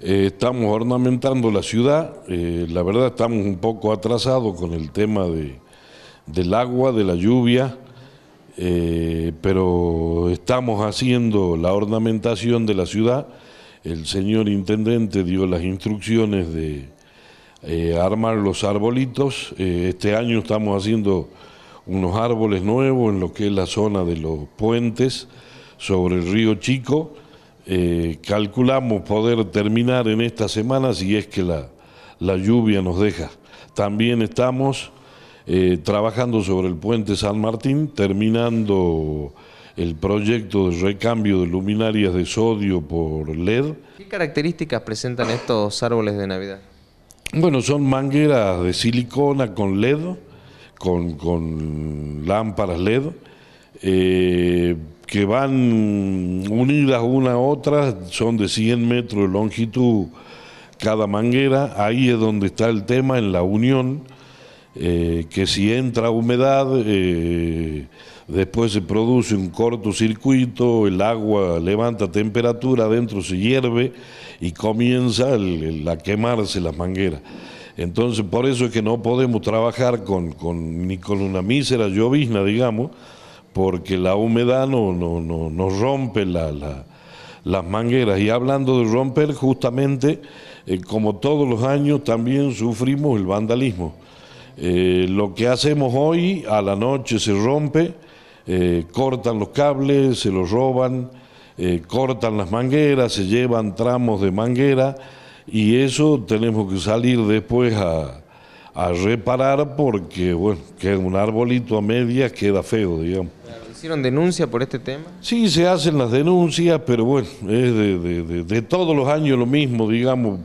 Eh, estamos ornamentando la ciudad, eh, la verdad estamos un poco atrasados con el tema del agua, de la lluvia, eh, pero estamos haciendo la ornamentación de la ciudad. El señor intendente dio las instrucciones de armar los arbolitos. este año estamos haciendo unos árboles nuevos en lo que es la zona de los puentes sobre el río Chico eh, calculamos poder terminar en esta semana si es que la, lluvia nos deja. También estamos eh, trabajando sobre el puente San Martín, terminando el proyecto de recambio de luminarias de sodio por LED. ¿Qué características presentan estos árboles de Navidad? Bueno, son mangueras de silicona con LED, con, lámparas LED. Eh, que van unidas una a otra, son de 100 metros de longitud cada manguera, ahí es donde está el tema, en la unión, eh, que si entra humedad, eh, después se produce un cortocircuito, el agua levanta temperatura, adentro se hierve y comienza a quemarse las mangueras. Entonces, por eso es que no podemos trabajar con, con ni con una mísera llovizna, digamos, porque la humedad no, no, rompe las mangueras. Y hablando de romper, justamente, eh, como todos los años, también sufrimos el vandalismo. Eh, lo que hacemos hoy, a la noche se rompe, eh, cortan los cables, se los roban, cortan las mangueras, se llevan tramos de manguera y eso tenemos que salir después a, a reparar porque, bueno, que un arbolito a media queda feo, digamos. ¿Hicieron denuncia por este tema? Sí, se hacen las denuncias, pero bueno, es de, todos los años lo mismo, digamos,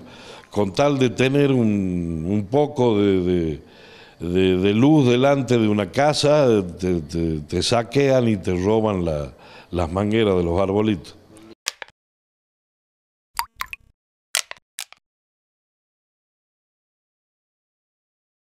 con tal de tener un, un poco de, luz delante de una casa, te, saquean y te roban las mangueras de los arbolitos.